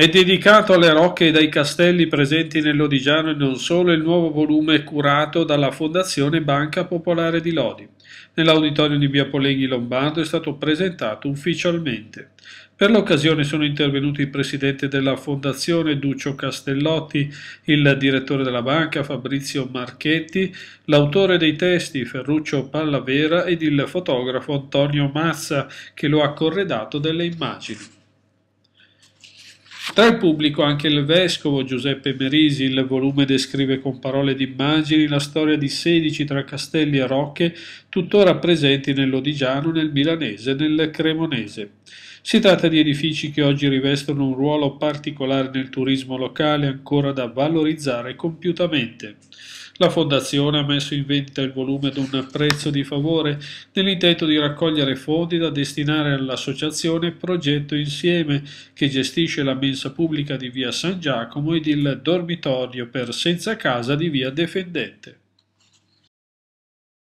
È dedicato alle rocche e ai castelli presenti nell'Odigiano e non solo il nuovo volume curato dalla Fondazione Banca Popolare di Lodi. Nell'auditorio di Via Poleghi Lombardo è stato presentato ufficialmente. Per l'occasione sono intervenuti il presidente della Fondazione Duccio Castellotti, il direttore della banca Fabrizio Marchetti, l'autore dei testi Ferruccio Pallavera ed il fotografo Antonio Mazza che lo ha corredato delle immagini. Tra il pubblico anche il vescovo Giuseppe Merisi, il volume descrive con parole ed immagini la storia di 16 tra castelli e rocche tuttora presenti nell'Odigiano, nel Milanese e nel Cremonese. Si tratta di edifici che oggi rivestono un ruolo particolare nel turismo locale ancora da valorizzare compiutamente. La Fondazione ha messo in vendita il volume ad un prezzo di favore nell'intento di raccogliere fondi da destinare all'associazione Progetto Insieme che gestisce la mensilità mensa pubblica di via San Giacomo ed il dormitorio per senza casa di via Defendente.